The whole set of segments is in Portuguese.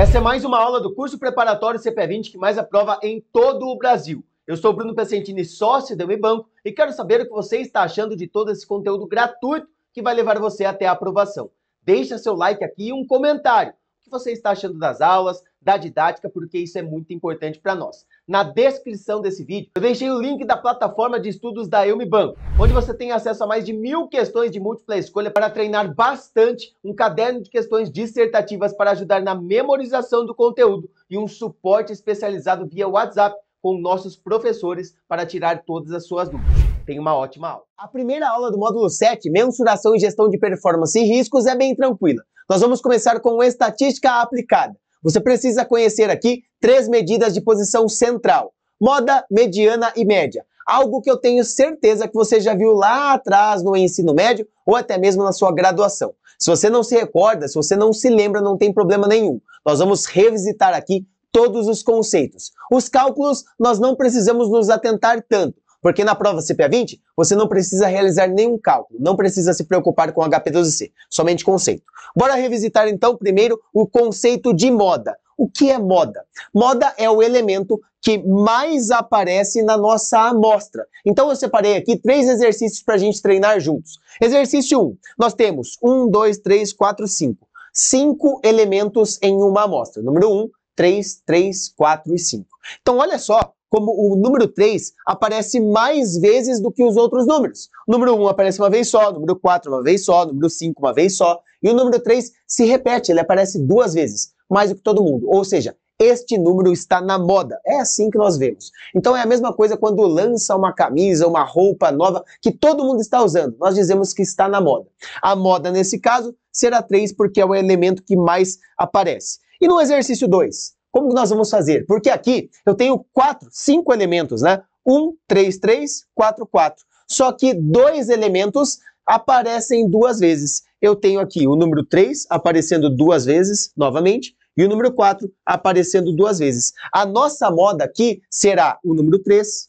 Essa é mais uma aula do curso preparatório CP20 que mais aprova em todo o Brasil. Eu sou Bruno Pessentini, sócio da Unibanco, e quero saber o que você está achando de todo esse conteúdo gratuito que vai levar você até a aprovação. Deixa seu like aqui e um comentário. O que você está achando das aulas, da didática, porque isso é muito importante para nós. Na descrição desse vídeo, eu deixei o link da plataforma de estudos da Banco, onde você tem acesso a mais de mil questões de múltipla escolha para treinar bastante, um caderno de questões dissertativas para ajudar na memorização do conteúdo e um suporte especializado via WhatsApp com nossos professores para tirar todas as suas dúvidas tem uma ótima aula. A primeira aula do módulo 7, mensuração e gestão de performance e riscos, é bem tranquila. Nós vamos começar com estatística aplicada. Você precisa conhecer aqui três medidas de posição central: moda, mediana e média. Algo que eu tenho certeza que você já viu lá atrás no ensino médio ou até mesmo na sua graduação. Se você não se recorda, se você não se lembra, não tem problema nenhum. Nós vamos revisitar aqui todos os conceitos. Os cálculos nós não precisamos nos atentar tanto, porque na prova CPA20, você não precisa realizar nenhum cálculo, não precisa se preocupar com HP12C, somente conceito. Bora revisitar então primeiro o conceito de moda. O que é moda? Moda é o elemento que mais aparece na nossa amostra. Então eu separei aqui três exercícios para a gente treinar juntos. Exercício 1. Um, nós temos 1, 2, 3, 4, 5. Cinco elementos em uma amostra. Número 1, 3, 3, 4 e 5. Então olha só como o número 3 aparece mais vezes do que os outros números. O número 1 aparece uma vez só, o número 4 uma vez só, o número 5 uma vez só, e o número 3 se repete, ele aparece duas vezes, mais do que todo mundo. Ou seja, este número está na moda. É assim que nós vemos. Então é a mesma coisa quando lança uma camisa, uma roupa nova que todo mundo está usando. Nós dizemos que está na moda. A moda, nesse caso, será 3 porque é o elemento que mais aparece. E no exercício 2, como nós vamos fazer? Porque aqui eu tenho quatro, cinco elementos, né? Um, três, três, quatro, quatro. Só que dois elementos aparecem duas vezes. Eu tenho aqui o número 3 aparecendo duas vezes, novamente, e o número 4 aparecendo duas vezes. A nossa moda aqui será o número 3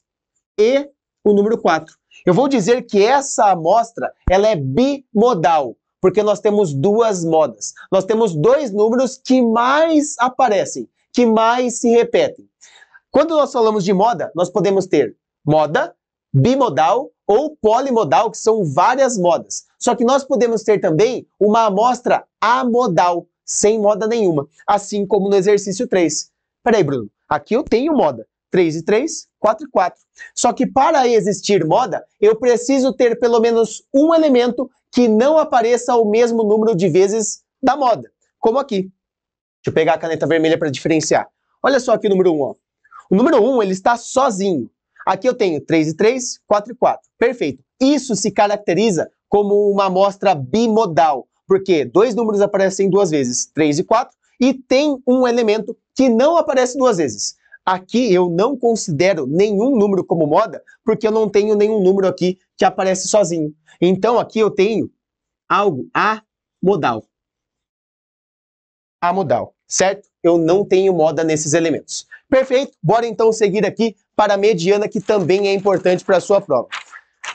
e o número 4. Eu vou dizer que essa amostra ela é bimodal, porque nós temos duas modas. Nós temos dois números que mais aparecem que mais se repetem. Quando nós falamos de moda, nós podemos ter moda, bimodal ou polimodal, que são várias modas. Só que nós podemos ter também uma amostra amodal, sem moda nenhuma, assim como no exercício 3. Peraí, Bruno, aqui eu tenho moda. 3 e 3, 4 e 4. Só que para existir moda, eu preciso ter pelo menos um elemento que não apareça o mesmo número de vezes da moda, como aqui. Deixa eu pegar a caneta vermelha para diferenciar. Olha só aqui o número 1. Ó. O número 1 ele está sozinho. Aqui eu tenho 3 e 3, 4 e 4. Perfeito. Isso se caracteriza como uma amostra bimodal, porque dois números aparecem duas vezes, 3 e 4, e tem um elemento que não aparece duas vezes. Aqui eu não considero nenhum número como moda, porque eu não tenho nenhum número aqui que aparece sozinho. Então aqui eu tenho algo amodal. Amodal certo? Eu não tenho moda nesses elementos. Perfeito? Bora então seguir aqui para a mediana, que também é importante para a sua prova.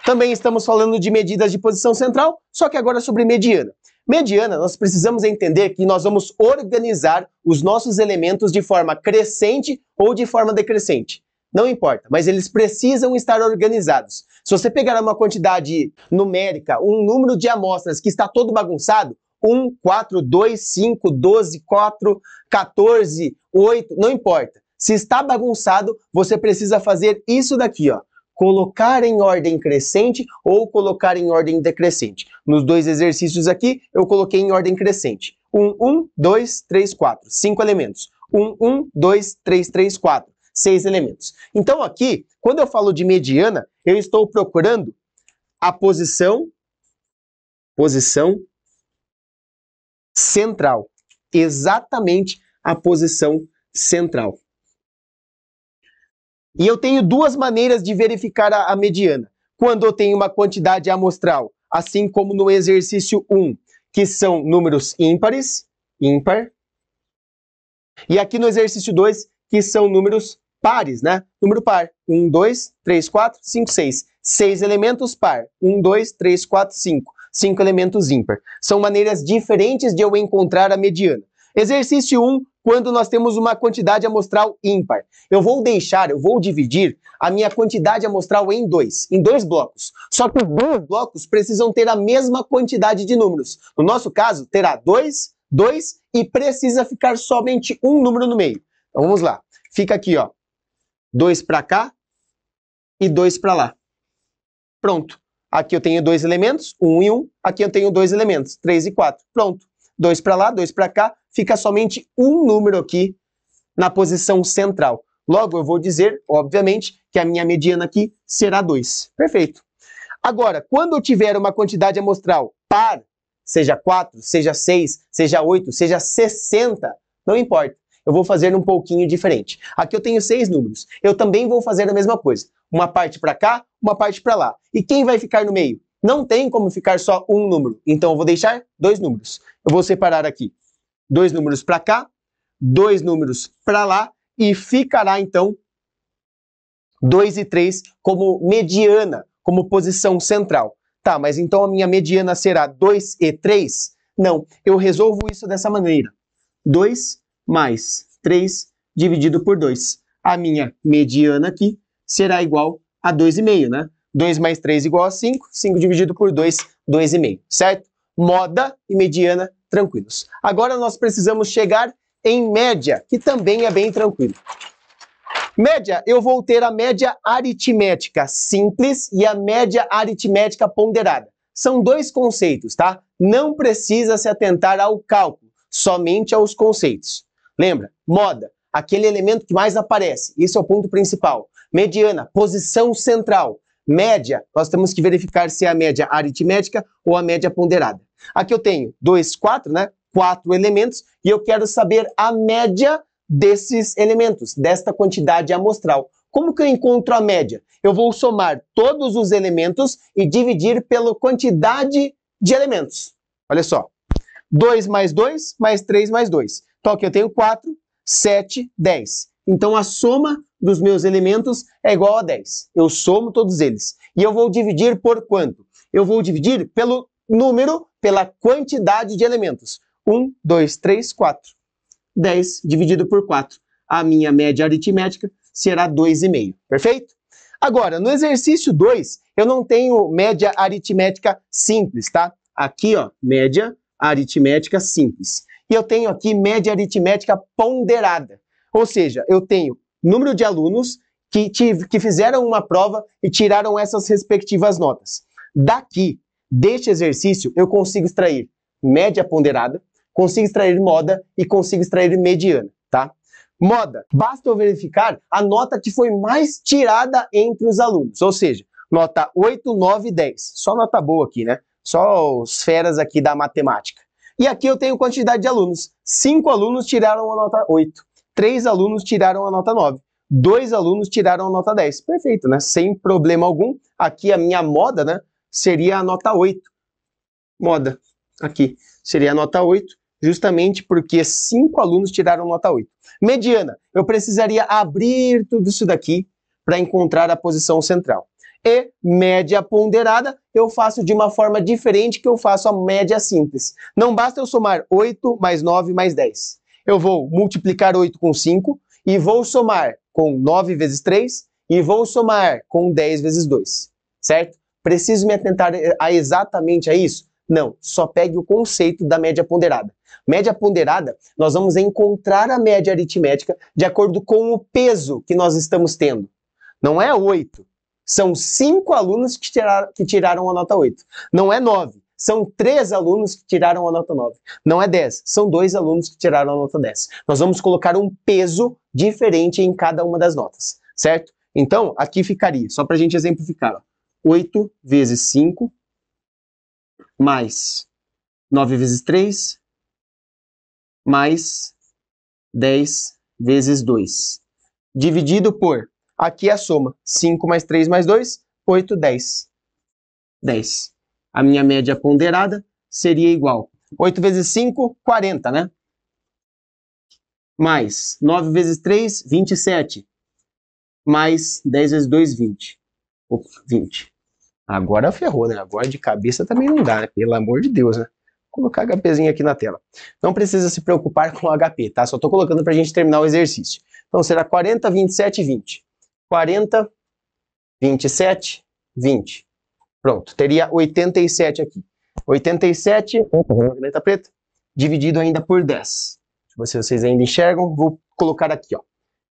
Também estamos falando de medidas de posição central, só que agora sobre mediana. Mediana, nós precisamos entender que nós vamos organizar os nossos elementos de forma crescente ou de forma decrescente. Não importa, mas eles precisam estar organizados. Se você pegar uma quantidade numérica, um número de amostras que está todo bagunçado, 1, 4, 2, 5, 12, 4, 14, 8, não importa. Se está bagunçado, você precisa fazer isso daqui, ó. Colocar em ordem crescente ou colocar em ordem decrescente. Nos dois exercícios aqui, eu coloquei em ordem crescente. 1, 1, 2, 3, 4. Cinco elementos. 1, 1, 2, 3, 3, 4. Seis elementos. Então aqui, quando eu falo de mediana, eu estou procurando a posição, posição central. Exatamente a posição central. E eu tenho duas maneiras de verificar a, a mediana. Quando eu tenho uma quantidade amostral, assim como no exercício 1, que são números ímpares, ímpar, e aqui no exercício 2, que são números pares, né? Número par. 1, 2, 3, 4, 5, 6. Seis elementos par. 1, 2, 3, 4, 5 cinco elementos ímpar. São maneiras diferentes de eu encontrar a mediana. Exercício 1, um, quando nós temos uma quantidade amostral ímpar. Eu vou deixar, eu vou dividir a minha quantidade amostral em dois, em dois blocos. Só que os dois blocos precisam ter a mesma quantidade de números. No nosso caso, terá dois, dois e precisa ficar somente um número no meio. Então vamos lá. Fica aqui, ó. Dois para cá e dois para lá. Pronto. Aqui eu tenho dois elementos, 1 um e 1. Um. Aqui eu tenho dois elementos, 3 e 4. Pronto. Dois para lá, dois para cá. Fica somente um número aqui na posição central. Logo, eu vou dizer, obviamente, que a minha mediana aqui será 2. Perfeito. Agora, quando eu tiver uma quantidade amostral par, seja 4, seja 6, seja 8, seja 60, não importa. Eu vou fazer um pouquinho diferente. Aqui eu tenho seis números. Eu também vou fazer a mesma coisa. Uma parte para cá, uma parte para lá. E quem vai ficar no meio? Não tem como ficar só um número. Então eu vou deixar dois números. Eu vou separar aqui dois números para cá, dois números para lá e ficará então 2 e 3 como mediana, como posição central. Tá, mas então a minha mediana será 2 e 3? Não, eu resolvo isso dessa maneira. 2 mais 3 dividido por 2. A minha mediana aqui será igual a 2,5, né? 2 mais 3 igual a 5, 5 dividido por 2, 2,5, certo? Moda e mediana, tranquilos. Agora nós precisamos chegar em média, que também é bem tranquilo. Média, eu vou ter a média aritmética simples e a média aritmética ponderada. São dois conceitos, tá? Não precisa se atentar ao cálculo, somente aos conceitos. Lembra, moda, aquele elemento que mais aparece, Esse é o ponto principal. Mediana, posição central. Média, nós temos que verificar se é a média aritmética ou a média ponderada. Aqui eu tenho 2, 4, né? Quatro elementos e eu quero saber a média desses elementos, desta quantidade amostral. Como que eu encontro a média? Eu vou somar todos os elementos e dividir pela quantidade de elementos. Olha só. 2 mais 2 mais 3 mais 2. Então aqui eu tenho 4, 7, 10. Então a soma dos meus elementos é igual a 10. Eu somo todos eles. E eu vou dividir por quanto? Eu vou dividir pelo número, pela quantidade de elementos. 1, 2, 3, 4. 10 dividido por 4. A minha média aritmética será 2,5. Perfeito? Agora, no exercício 2, eu não tenho média aritmética simples, tá? Aqui, ó, média aritmética simples. E eu tenho aqui média aritmética ponderada. Ou seja, eu tenho número de alunos que, tive, que fizeram uma prova e tiraram essas respectivas notas. Daqui, deste exercício, eu consigo extrair média ponderada, consigo extrair moda e consigo extrair mediana, tá? Moda, basta eu verificar a nota que foi mais tirada entre os alunos, ou seja, nota 8, 9 10. Só nota boa aqui, né? Só os feras aqui da matemática. E aqui eu tenho quantidade de alunos. Cinco alunos tiraram a nota 8 três alunos tiraram a nota 9 dois alunos tiraram a nota 10. Perfeito, né? Sem problema algum. Aqui a minha moda, né? Seria a nota 8. Moda, aqui, seria a nota 8, justamente porque cinco alunos tiraram nota 8. Mediana, eu precisaria abrir tudo isso daqui para encontrar a posição central. E média ponderada, eu faço de uma forma diferente que eu faço a média simples. Não basta eu somar 8 mais 9 mais 10 eu vou multiplicar 8 com 5 e vou somar com 9 vezes 3 e vou somar com 10 vezes 2, certo? Preciso me atentar eh, a exatamente a isso? Não, só pegue o conceito da média ponderada. Média ponderada, nós vamos encontrar a média aritmética de acordo com o peso que nós estamos tendo. Não é 8, são 5 alunos que, tiraram a nota 8. Não é 9, são três alunos que tiraram a nota 9. Não é 10, são dois alunos que tiraram a nota 10. Nós vamos colocar um peso diferente em cada uma das notas, certo? Então, aqui ficaria, só para a gente exemplificar, ó, 8 vezes 5 mais 9 vezes 3 mais 10 vezes 2. Dividido por, aqui é a soma, 5 mais 3 mais 2, 8, 10. 10 a minha média ponderada seria igual. 8 vezes 5, 40, né? Mais 9 vezes 3, 27. Mais 10 vezes 2, 20. Opa, 20. Agora ferrou, né? Agora de cabeça também não dá, né? Pelo amor de Deus, né? Vou colocar HPzinho aqui na tela. Não precisa se preocupar com o HP, tá? Só tô colocando pra gente terminar o exercício. Então será 40, 27, 20. 40, 27, 20. Pronto, teria 87 aqui. 87, caneta preta, dividido ainda por 10. Se vocês ainda enxergam, vou colocar aqui, ó.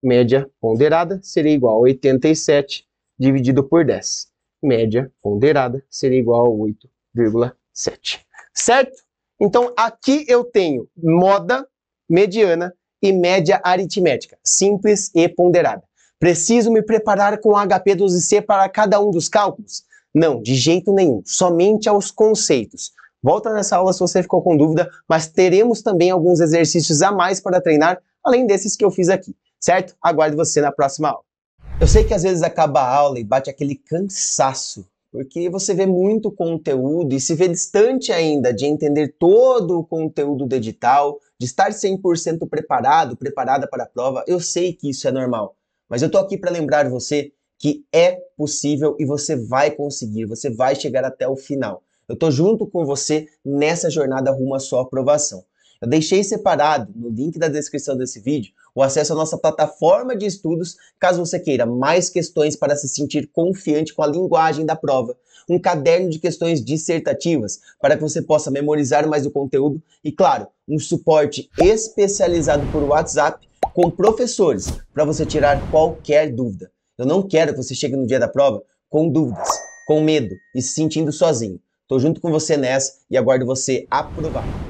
Média ponderada seria igual a 87 dividido por 10. Média ponderada seria igual a 8,7. Certo? Então, aqui eu tenho moda, mediana e média aritmética, simples e ponderada. Preciso me preparar com HP 12C para cada um dos cálculos? Não, de jeito nenhum, somente aos conceitos. Volta nessa aula se você ficou com dúvida, mas teremos também alguns exercícios a mais para treinar, além desses que eu fiz aqui, certo? Aguardo você na próxima aula. Eu sei que às vezes acaba a aula e bate aquele cansaço, porque você vê muito conteúdo e se vê distante ainda de entender todo o conteúdo do edital, de estar 100% preparado, preparada para a prova. Eu sei que isso é normal, mas eu tô aqui para lembrar você que é possível e você vai conseguir, você vai chegar até o final. Eu estou junto com você nessa jornada rumo à sua aprovação. Eu deixei separado no link da descrição desse vídeo o acesso à nossa plataforma de estudos, caso você queira mais questões para se sentir confiante com a linguagem da prova, um caderno de questões dissertativas para que você possa memorizar mais o conteúdo e, claro, um suporte especializado por WhatsApp com professores para você tirar qualquer dúvida. Eu não quero que você chegue no dia da prova com dúvidas, com medo e se sentindo sozinho. Tô junto com você nessa e aguardo você aprovar.